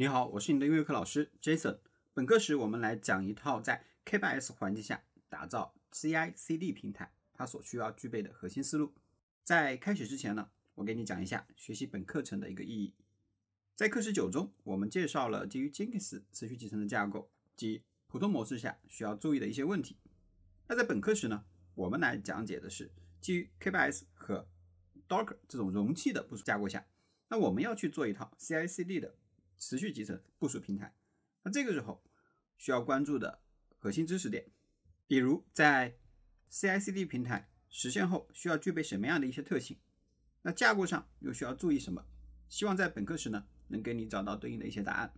你好，我是你的音乐课老师 Jason。本课时我们来讲一套在 K8s 环境下打造 CI/CD 平台，它所需要具备的核心思路。在开始之前呢，我给你讲一下学习本课程的一个意义。在课时九中，我们介绍了基于 Jenkins 持续集成的架构及普通模式下需要注意的一些问题。那在本课时呢，我们来讲解的是基于 K8s 和 Docker 这种容器的部署架构下，那我们要去做一套 CI/CD 的。持续集成部署平台，那这个时候需要关注的核心知识点，比如在 C I C D 平台实现后需要具备什么样的一些特性，那架构上又需要注意什么？希望在本课时呢能给你找到对应的一些答案。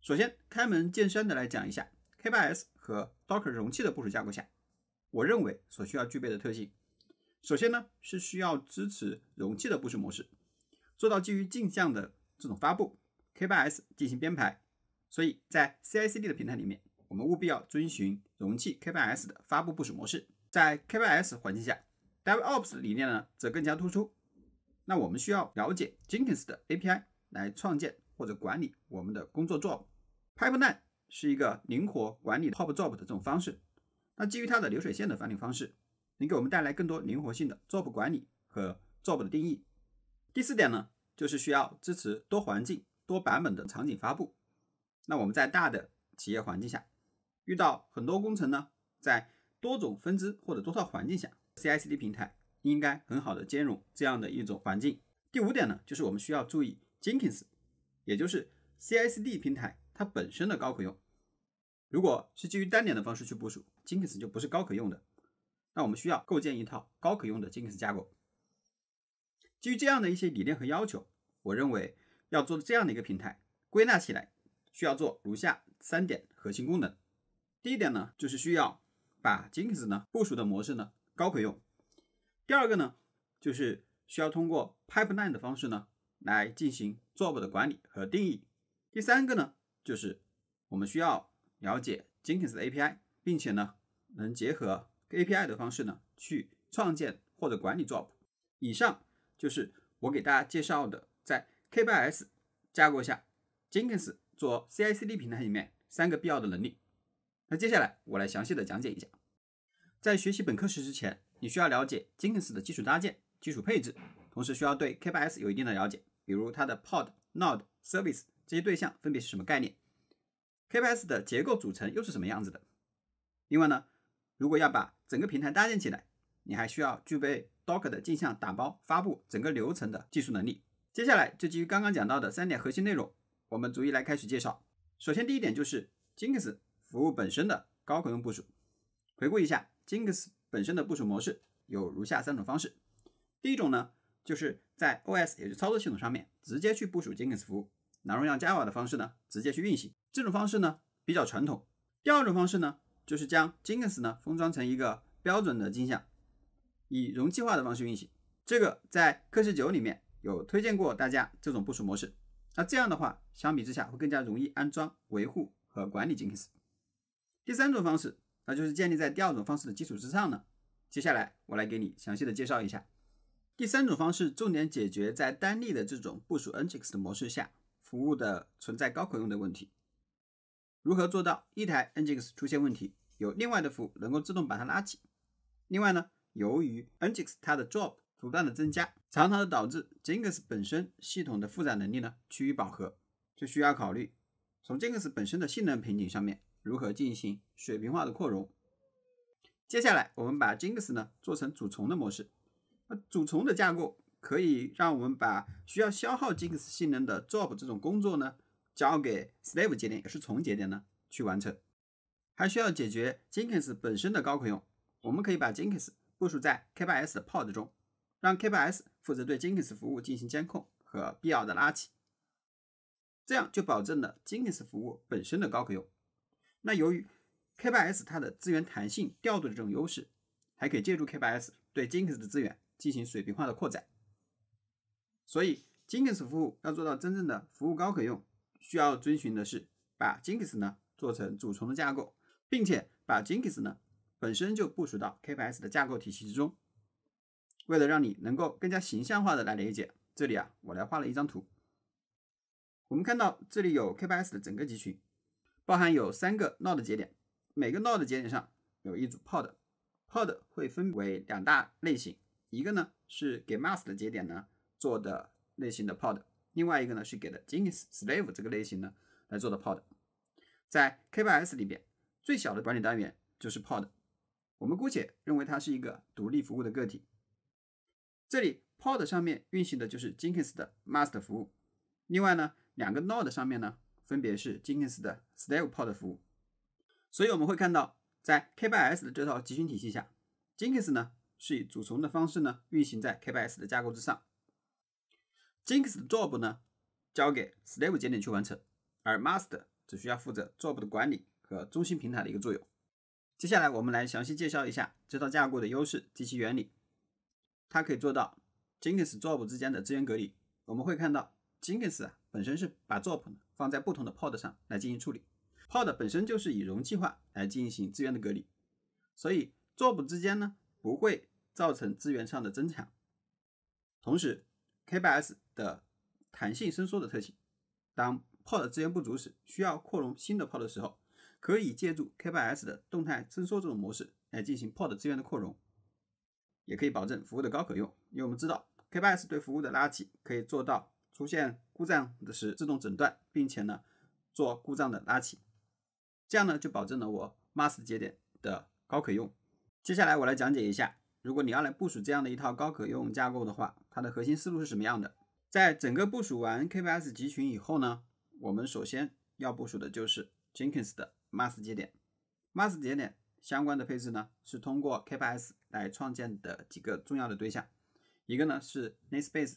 首先开门见山的来讲一下 K 八 S 和 Docker 容器的部署架构下，我认为所需要具备的特性。首先呢是需要支持容器的部署模式，做到基于镜像的这种发布。K8s 进行编排，所以在 CI/CD 的平台里面，我们务必要遵循容器 K8s 的发布部署模式。在 K8s 环境下，DevOps 的理念呢则更加突出。那我们需要了解 Jenkins 的 API 来创建或者管理我们的工作 Job。Pipeline 是一个灵活管理 t o p Job 的这种方式。那基于它的流水线的管理方式，能给我们带来更多灵活性的 Job 管理和 Job 的定义。第四点呢，就是需要支持多环境。多版本的场景发布，那我们在大的企业环境下，遇到很多工程呢，在多种分支或者多套环境下，CI/CD 平台应该很好的兼容这样的一种环境。第五点呢，就是我们需要注意 Jenkins，也就是 CI/CD 平台它本身的高可用。如果是基于单点的方式去部署 Jenkins，就不是高可用的。那我们需要构建一套高可用的 Jenkins 架构。基于这样的一些理念和要求，我认为。要做这样的一个平台，归纳起来需要做如下三点核心功能。第一点呢，就是需要把 Jenkins 呢部署的模式呢高可用。第二个呢，就是需要通过 Pipeline 的方式呢来进行 Job 的管理和定义。第三个呢，就是我们需要了解 Jenkins 的 API，并且呢能结合 API 的方式呢去创建或者管理 Job。以上就是我给大家介绍的在。K8s 架构下 Jenkins 做 CI/CD 平台里面三个必要的能力。那接下来我来详细的讲解一下。在学习本课时之前，你需要了解 Jenkins 的基础搭建、基础配置，同时需要对 K8s 有一定的了解，比如它的 Pod、Node、Service 这些对象分别是什么概念，K8s 的结构组成又是什么样子的。另外呢，如果要把整个平台搭建起来，你还需要具备 Docker 的镜像打包、发布整个流程的技术能力。接下来就基于刚刚讲到的三点核心内容，我们逐一来开始介绍。首先，第一点就是 Jinx 服务本身的高可用部署。回顾一下，Jinx 本身的部署模式有如下三种方式：第一种呢，就是在 O S 也就是操作系统上面直接去部署 Jinx 服务，拿耀 Java 的方式呢直接去运行。这种方式呢比较传统。第二种方式呢，就是将 Jinx 呢封装成一个标准的镜像，以容器化的方式运行。这个在课时九里面。有推荐过大家这种部署模式，那这样的话，相比之下会更加容易安装、维护和管理 Nginx。第三种方式，那就是建立在第二种方式的基础之上呢。接下来我来给你详细的介绍一下。第三种方式重点解决在单例的这种部署 Nginx 的模式下，服务的存在高可用的问题。如何做到一台 Nginx 出现问题，有另外的服务能够自动把它拉起？另外呢，由于 Nginx 它的 job。不断的增加，常常的导致 Jenkins 本身系统的负载能力呢趋于饱和，就需要考虑从 Jenkins 本身的性能瓶颈上面如何进行水平化的扩容。接下来我们把 Jenkins 呢做成主从的模式，那主从的架构可以让我们把需要消耗 Jenkins 性能的 job 这种工作呢交给 slave 节点，也是从节点呢去完成。还需要解决 Jenkins 本身的高可用，我们可以把 Jenkins 部署在 k 8 s 的 t Pod 中。让 K8s 负责对 Jenkins 服务进行监控和必要的拉起，这样就保证了 Jenkins 服务本身的高可用。那由于 K8s 它的资源弹性调度的这种优势，还可以借助 K8s 对 Jenkins 的资源进行水平化的扩展。所以 Jenkins 服务要做到真正的服务高可用，需要遵循的是把 Jenkins 呢做成主从的架构，并且把 Jenkins 呢本身就部署到 K8s 的架构体系之中。为了让你能够更加形象化的来理解，这里啊，我来画了一张图。我们看到这里有 K8s 的整个集群，包含有三个 Node 节点，每个 Node 节点上有一组 Pod。Pod 会分为两大类型，一个呢是给 m a s k e 的节点呢做的类型的 Pod，另外一个呢是给的 j e n i n s Slave 这个类型呢来做的 Pod。在 K8s 里边，最小的管理单元就是 Pod，我们姑且认为它是一个独立服务的个体。这里 pod 上面运行的就是 Jenkins 的 master 服务，另外呢，两个 node 上面呢，分别是 Jenkins 的 s t a b l e pod 服务，所以我们会看到，在 k u b s 的这套集群体系下，Jenkins 呢是以主从的方式呢运行在 k u b s 的架构之上，Jenkins 的 job 呢交给 s t a b l e 节点去完成，而 master 只需要负责 job 的管理和中心平台的一个作用。接下来我们来详细介绍一下这套架构的优势及其原理。它可以做到 Jenkins Job 之间的资源隔离。我们会看到 Jenkins 啊本身是把 Job 放在不同的 Pod 上来进行处理。Pod 本身就是以容器化来进行资源的隔离，所以 Job 之间呢不会造成资源上的增强。同时，K8s 的弹性伸缩的特性，当 Pod 资源不足时，需要扩容新的 Pod 的时候，可以借助 K8s 的动态伸缩这种模式来进行 Pod 资源的扩容。也可以保证服务的高可用，因为我们知道 K8s 对服务的拉起可以做到出现故障的是自动诊断，并且呢做故障的拉起，这样呢就保证了我 m a s k 节点的高可用。接下来我来讲解一下，如果你要来部署这样的一套高可用架构的话，它的核心思路是什么样的？在整个部署完 K8s 集群以后呢，我们首先要部署的就是 Jenkins 的 m a s k 节点 m a s k 节点。相关的配置呢，是通过 k8s 来创建的几个重要的对象。一个呢是 namespace，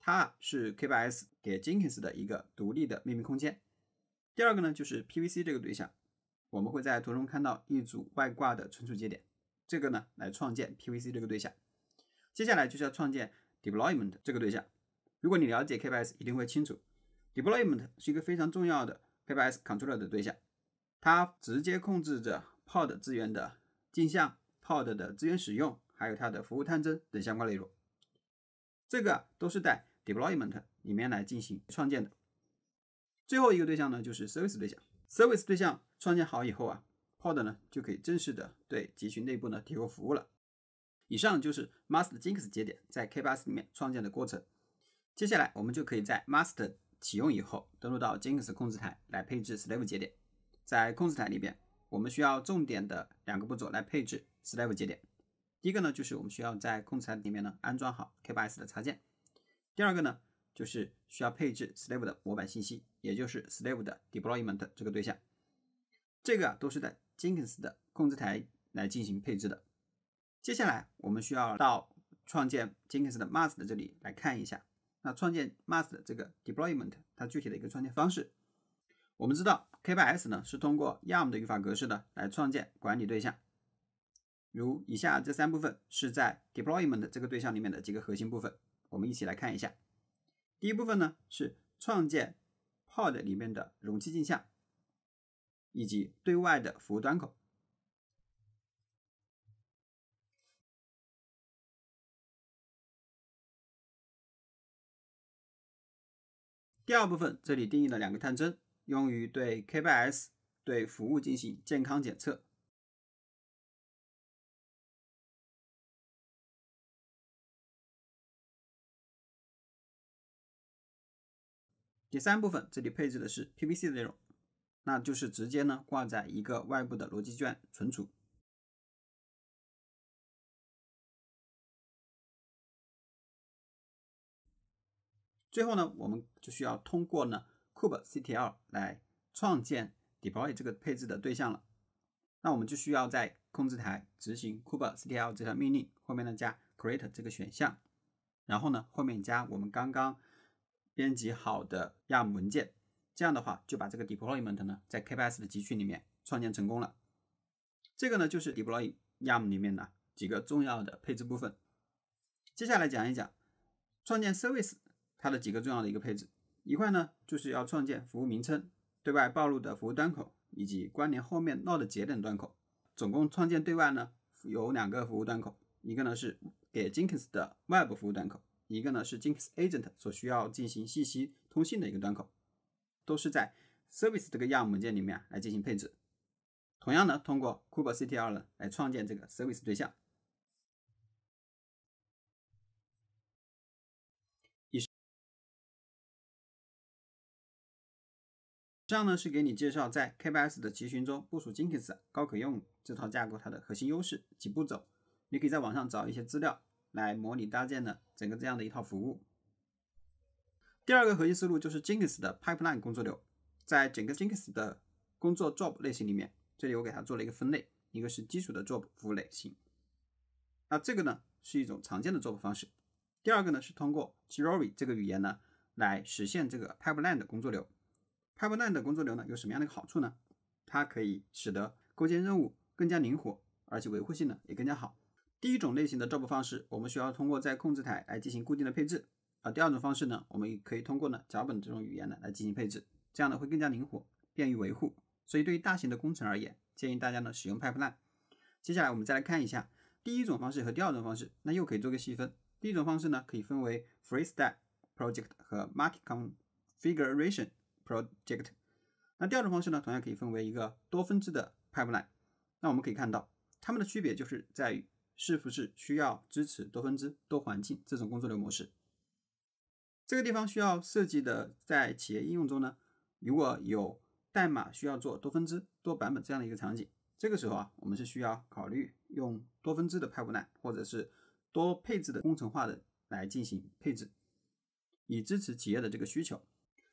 它是 k8s 给 Jenkins 的一个独立的命名空间。第二个呢就是 PVC 这个对象。我们会在图中看到一组外挂的存储节点，这个呢来创建 PVC 这个对象。接下来就是要创建 deployment 这个对象。如果你了解 k8s，一定会清楚，deployment 是一个非常重要的 k8s controller 的对象，它直接控制着。Pod 资源的镜像、Pod 的资源使用，还有它的服务探针等相关内容，这个都是在 Deployment 里面来进行创建的。最后一个对象呢，就是 Service 对象。Service 对象创建好以后啊，Pod 呢就可以正式的对集群内部呢提供服务了。以上就是 Master j i n x 节点在 K8s 里面创建的过程。接下来我们就可以在 Master 启用以后，登录到 j i n x 控制台来配置 Slave 节点，在控制台里边。我们需要重点的两个步骤来配置 slave 节点。第一个呢，就是我们需要在控制台里面呢安装好 k8s 的插件。第二个呢，就是需要配置 slave 的模板信息，也就是 slave 的 deployment 这个对象。这个啊都是在 Jenkins 的控制台来进行配置的。接下来，我们需要到创建 Jenkins 的 mask 的这里来看一下，那创建 mask 的这个 deployment 它具体的一个创建方式。我们知道 K8s 呢是通过 y a m 的语法格式的来创建管理对象，如以下这三部分是在 Deployment 这个对象里面的几个核心部分，我们一起来看一下。第一部分呢是创建 Pod 里面的容器镜像以及对外的服务端口。第二部分这里定义了两个探针。用于对 K8s 对服务进行健康检测。第三部分这里配置的是 PVC 的内容，那就是直接呢挂在一个外部的逻辑卷存储。最后呢，我们就需要通过呢。Kubectl 来创建 deploy 这个配置的对象了，那我们就需要在控制台执行 Kubectl 这条命令，后面呢加 create 这个选项，然后呢后面加我们刚刚编辑好的 YAML 文件，这样的话就把这个 deployment 呢在 k p s 的集群里面创建成功了。这个呢就是 d e p l o y m n YAML 里面的几个重要的配置部分。接下来讲一讲创建 service 它的几个重要的一个配置。一块呢，就是要创建服务名称、对外暴露的服务端口以及关联后面 Node 的节点端口。总共创建对外呢有两个服务端口，一个呢是给 Jenkins 的外部服务端口，一个呢是 Jenkins Agent 所需要进行信息通信的一个端口，都是在 Service 这个 YAML 文件里面来进行配置。同样呢，通过 kube C T L 来创建这个 Service 对象。这样呢是给你介绍在 K8s 的集群中部署 Jenkins 高可用这套架构它的核心优势及步骤。你可以在网上找一些资料来模拟搭建的整个这样的一套服务。第二个核心思路就是 Jenkins 的 Pipeline 工作流，在整个 Jenkins 的工作 Job 类型里面，这里我给它做了一个分类，一个是基础的 Job 服务类型，那这个呢是一种常见的 Job 方式。第二个呢是通过 g r o y 这个语言呢来实现这个 Pipeline 的工作流。Pipeline 的工作流呢，有什么样的一个好处呢？它可以使得构建任务更加灵活，而且维护性呢也更加好。第一种类型的照布方式，我们需要通过在控制台来进行固定的配置；而第二种方式呢，我们可以通过呢脚本这种语言呢来进行配置，这样呢会更加灵活，便于维护。所以对于大型的工程而言，建议大家呢使用 Pipeline。接下来我们再来看一下第一种方式和第二种方式，那又可以做个细分。第一种方式呢，可以分为 Free Style Project 和 m a r k e t Configuration。project，那第二种方式呢，同样可以分为一个多分支的 pipeline。那我们可以看到，它们的区别就是在于是不是需要支持多分支、多环境这种工作流模式。这个地方需要设计的，在企业应用中呢，如果有代码需要做多分支、多版本这样的一个场景，这个时候啊，我们是需要考虑用多分支的 pipeline，或者是多配置的工程化的来进行配置，以支持企业的这个需求。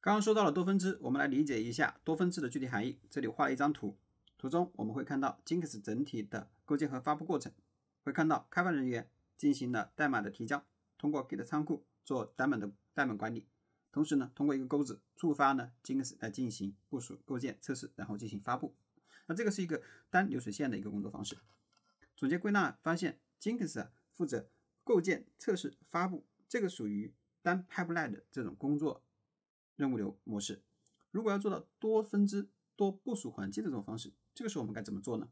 刚刚说到了多分支，我们来理解一下多分支的具体含义。这里画了一张图，图中我们会看到 j i n x 整体的构建和发布过程，会看到开发人员进行了代码的提交，通过 Git 仓库做单本的代码管理，同时呢，通过一个钩子触发呢 j i n x 来进行部署、构建、测试，然后进行发布。那这个是一个单流水线的一个工作方式。总结归纳发现 j i n x 负责构建、测试、发布，这个属于单 Pipeline 的这种工作。任务流模式，如果要做到多分支多部署环境的这种方式，这个时候我们该怎么做呢？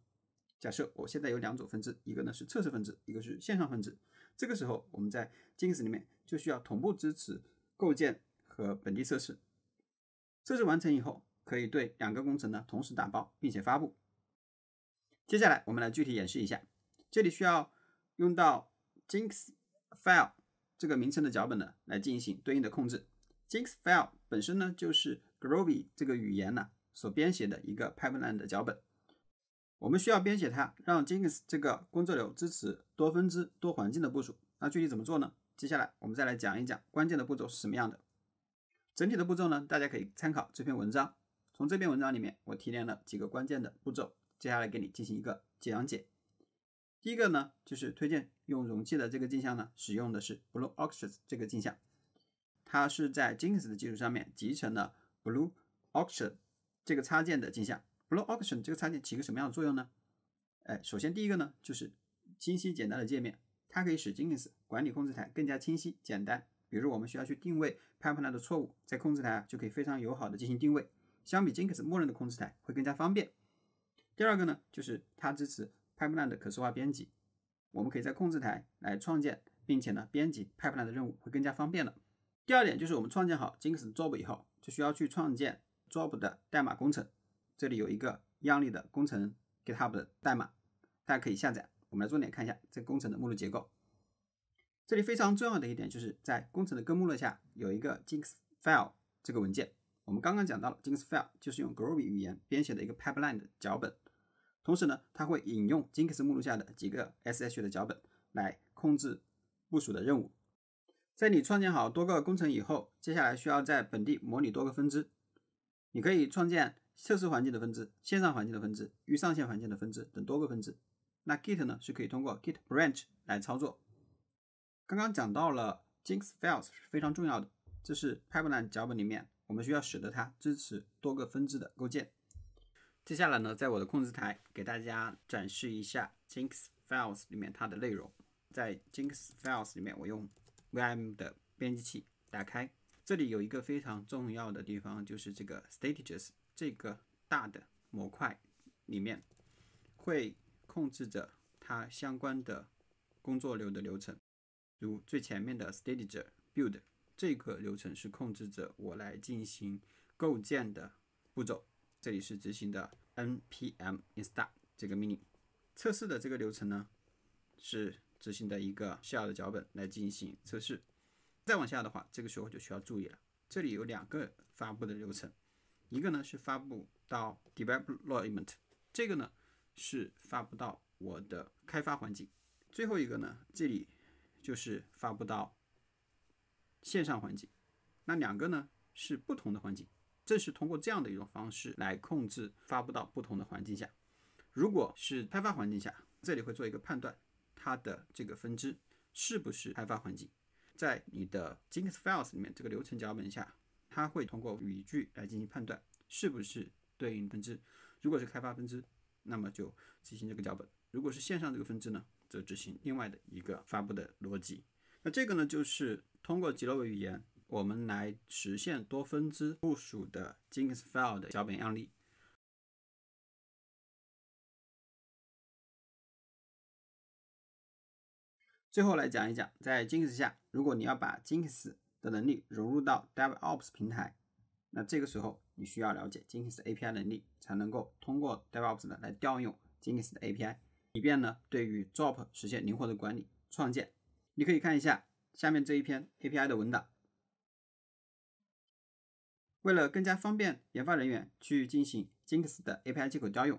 假设我现在有两种分支，一个呢是测试分支，一个是线上分支。这个时候我们在 Jenkins 里面就需要同步支持构建和本地测试。测试完成以后，可以对两个工程呢同时打包并且发布。接下来我们来具体演示一下，这里需要用到 Jenkinsfile 这个名称的脚本呢来进行对应的控制。j i n x f i l e 本身呢，就是 Groovy 这个语言呢所编写的一个 Pipeline 的脚本。我们需要编写它，让 j i n x 这个工作流支持多分支、多环境的部署。那具体怎么做呢？接下来我们再来讲一讲关键的步骤是什么样的。整体的步骤呢，大家可以参考这篇文章。从这篇文章里面，我提炼了几个关键的步骤，接下来给你进行一个讲解。第一个呢，就是推荐用容器的这个镜像呢，使用的是 blueoxs 这个镜像。它是在 Jenkins 的基础上面集成了 Blue o c e o n 这个插件的镜像。Blue o c e o n 这个插件起个什么样的作用呢？哎，首先第一个呢，就是清晰简单的界面，它可以使 Jenkins 管理控制台更加清晰简单。比如我们需要去定位 Pipeline 的错误，在控制台啊就可以非常友好的进行定位，相比 Jenkins 默认的控制台会更加方便。第二个呢，就是它支持 Pipeline 的可视化编辑，我们可以在控制台来创建，并且呢编辑 Pipeline 的任务会更加方便了。第二点就是，我们创建好 j n i n x Job 以后，就需要去创建 Job 的代码工程。这里有一个样例的工程 GitHub 的代码，大家可以下载。我们来重点看一下这个工程的目录结构。这里非常重要的一点就是在工程的根目录下有一个 j i n x f i l e 这个文件。我们刚刚讲到了 j i n x f i l e 就是用 Groovy 语言编写的一个 Pipeline 的脚本，同时呢，它会引用 j i n x 目录下的几个 sh 的脚本来控制部署的任务。在你创建好多个工程以后，接下来需要在本地模拟多个分支。你可以创建测试环境的分支、线上环境的分支、预上线环境的分支等多个分支。那 Git 呢，是可以通过 Git branch 来操作。刚刚讲到了 .jinxfiles 是非常重要的，这是 Pipeline 脚本里面我们需要使得它支持多个分支的构建。接下来呢，在我的控制台给大家展示一下 .jinxfiles 里面它的内容。在 .jinxfiles 里面，我用 v m 的编辑器打开，这里有一个非常重要的地方，就是这个 Stages 这个大的模块里面会控制着它相关的工作流的流程，如最前面的 Stages Build 这个流程是控制着我来进行构建的步骤，这里是执行的 npm install 这个命令，测试的这个流程呢是。执行的一个下的脚本来进行测试。再往下的话，这个时候就需要注意了。这里有两个发布的流程，一个呢是发布到 development，这个呢是发布到我的开发环境。最后一个呢，这里就是发布到线上环境。那两个呢是不同的环境，正是通过这样的一种方式来控制发布到不同的环境下。如果是开发环境下，这里会做一个判断。它的这个分支是不是开发环境，在你的 j i n x files 里面这个流程脚本下，它会通过语句来进行判断是不是对应分支。如果是开发分支，那么就执行这个脚本；如果是线上这个分支呢，则执行另外的一个发布的逻辑。那这个呢，就是通过 g r o 语言，我们来实现多分支部署的 j i n x file 的脚本样例。最后来讲一讲，在 j i n x 下，如果你要把 j i n x 的能力融入到 DevOps 平台，那这个时候你需要了解 j e n i n API 能力，才能够通过 DevOps 呢来调用 j i n x 的 API，以便呢对于 Job 实现灵活的管理创建。你可以看一下下面这一篇 API 的文档。为了更加方便研发人员去进行 j i n x 的 API 接口调用，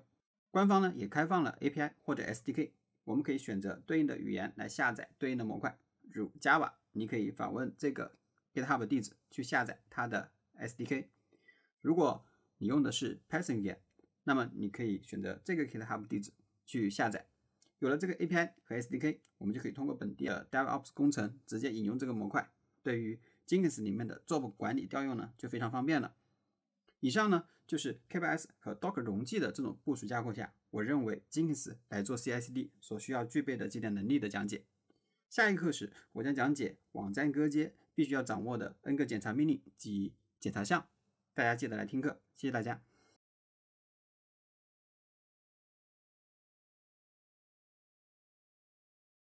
官方呢也开放了 API 或者 SDK。我们可以选择对应的语言来下载对应的模块，如 Java，你可以访问这个 GitHub 地址去下载它的 SDK。如果你用的是 Python 语言，那么你可以选择这个 GitHub 地址去下载。有了这个 API 和 SDK，我们就可以通过本地的 DevOps 工程直接引用这个模块。对于 Jenkins 里面的 Job 管理调用呢，就非常方便了。以上呢，就是 K8s 和 Docker 容器的这种部署架构下，我认为 Jenkins 来做 CI/CD 所需要具备的几点能力的讲解。下一课时，我将讲解网站割接必须要掌握的 N 个检查命令及检查项，大家记得来听课，谢谢大家。